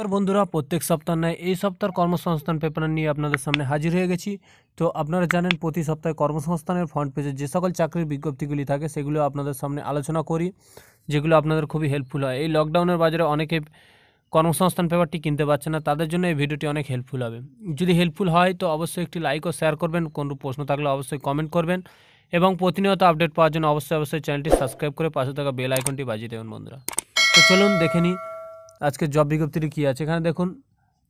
তো বন্ধুরা প্রত্যেক সপ্তাহনায় এই সপ্তাহর কর্মসংস্থান পেপার নিয়ে আপনাদের সামনে হাজির হয়ে গেছি তো আপনারা জানেন প্রতি সপ্তাহে কর্মসংস্থানের ফন্ট পেজে যে সকল চাকরির বিজ্ঞপ্তিগুলি থাকে সেগুলোকে আপনাদের সামনে আলোচনা করি যেগুলো আপনাদের খুবই হেল্পফুল হয় এই লকডাউনের বাজারে অনেক কর্মসংস্থান পেপার টি কিনতে বাছছেনা তাদের জন্য এই ভিডিওটি অনেক হেল্পফুল হবে যদি হেল্পফুল হয় তো অবশ্যই একটি লাইক ও শেয়ার করবেন কোন প্রশ্ন থাকলে অবশ্যই কমেন্ট করবেন এবং প্রতিনিয়ত আপডেট পাওয়ার জন্য অবশ্যই অবশ্যই চ্যানেলটি সাবস্ক্রাইব করে পাশে থাকা বেল আইকনটি বাজিয়ে দেবেন বন্ধুরা তো চলুন দেখেনি আজকের জব বিজ্ঞপ্তিটি কী আছে এখানে দেখুন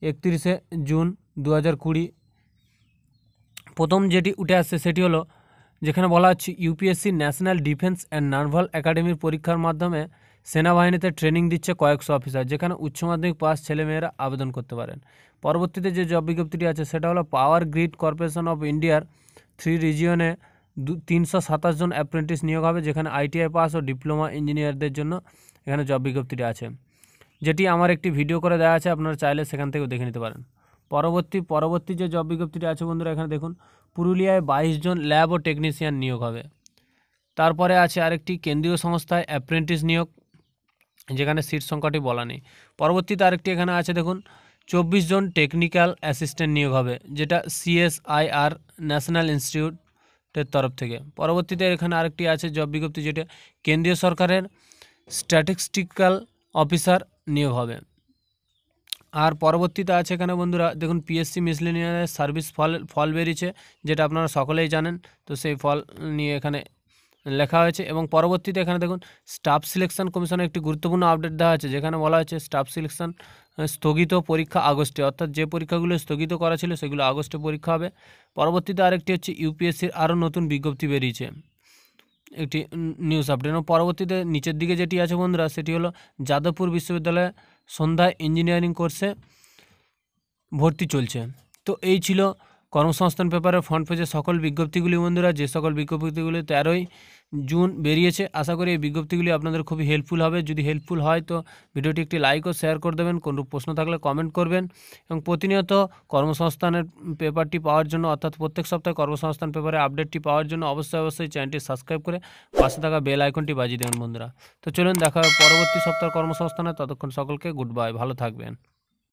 একত্রিশে জুন দু হাজার কুড়ি প্রথম যেটি উঠে আসছে সেটি হলো যেখানে বলা হচ্ছে UPSC national defence and naval একাডেমির পরীক্ষার মাধ্যমে সেনাবাহিনীতে ট্রেনিং দিচ্ছে কয়েকশো অফিসার যেখানে উচ্চ মাধ্যমিক পাস ছেলেমেয়েরা আবেদন করতে পারেন পরবর্তীতে যে জব বিজ্ঞপ্তিটি আছে সেটা হলো পাওয়ার গ্রিড কর্পোরেশন অফ ইন্ডিয়ার থ্রি রিজিয়নে দু তিনশো সাতাশ জন অ্যাপ্রেন্টিস নিয়োগ হবে যেখানে আইটিআই পাস ও ডিপ্লোমা ইঞ্জিনিয়ারদের জন্য এখানে জব বিজ্ঞপ্তিটি আছে যেটি আমার একটি ভিডিও করে দেওয়া আছে আপনারা চাইলে সেখান থেকেও দেখে নিতে পারেন পরবর্তী পরবর্তী যে জব বিজ্ঞপ্তিটি আছে বন্ধুরা এখানে দেখুন পুরুলিয়ায় বাইশ জন ল্যাব ও টেকনিশিয়ান নিয়োগ হবে তারপরে আছে আরেকটি কেন্দ্রীয় সংস্থায় অ্যাপ্রেন্টিস নিয়োগ যেখানে সিট সংখ্যাটি বলা নেই পরবর্তীতে আরেকটি এখানে আছে দেখুন চব্বিশ জন টেকনিক্যাল অ্যাসিস্ট্যান্ট নিয়োগ হবে যেটা সিএসআইআর ন্যাশনাল ইনস্টিটিউটের তরফ থেকে পরবর্তীতে এখানে আরেকটি আছে জব বিজ্ঞপ্তি যেটা কেন্দ্রীয় সরকারের স্ট্যাটিস্টিক্যাল অফিসার নিয়োগ হবে আর পরবর্তীতে আছে এখানে বন্ধুরা দেখুন পিএসসি মিসলিনিয়ার সার্ভিস ফল ফল বেরিয়েছে যেটা আপনারা সকলেই জানেন তো সেই ফল নিয়ে এখানে লেখা হয়েছে এবং পরবর্তীতে এখানে দেখুন স্টাফ সিলেকশন কমিশনের একটি গুরুত্বপূর্ণ আপডেট দেওয়া আছে যেখানে বলা হয়েছে স্টাফ সিলেকশন স্থগিত পরীক্ষা আগস্টে অর্থাৎ যে পরীক্ষাগুলো স্থগিত করা ছিল সেগুলো আগস্টে পরীক্ষা হবে পরবর্তীতে আরেকটি হচ্ছে ইউপিএসসির আরও নতুন বিজ্ঞপ্তি বেরিয়েছে একটি নিউজ আপডেট এবং পরবর্তীতে নিচের দিকে যেটি আছে বন্ধুরা সেটি হলো যাদবপুর বিশ্ববিদ্যালয়ে সন্ধ্যায় ইঞ্জিনিয়ারিং কোর্সে ভর্তি চলছে তো এই ছিল কর্মসংস্থান পেপারের ফ্রন্ট পেজে সকল বিজ্ঞপ্তিগুলি বন্ধুরা যে সকল বিজ্ঞপ্তিগুলি তেরোই জুন বেরিয়েছে আশা করি এই বিজ্ঞপ্তিগুলি আপনাদের খুবই হেল্পফুল হবে যদি হেল্পফুল হয় তো ভিডিওটি একটি লাইক ও শেয়ার করে দেবেন কোনো প্রশ্ন থাকলে কমেন্ট করবেন এবং প্রতিনিয়ত কর্মসংস্থানের পেপারটি পাওয়ার জন্য অর্থাৎ প্রত্যেক সপ্তাহে কর্মসংস্থান পেপারে আপডেটটি পাওয়ার জন্য অবশ্যই অবশ্যই চ্যানেলটি সাবস্ক্রাইব করে পাশে থাকা বেল আইকনটি বাজিয়ে দেবেন বন্ধুরা তো চলুন দেখা পরবর্তী সপ্তাহের কর্মসংস্থানে ততক্ষণ সকলকে গুড বাই ভালো থাকবেন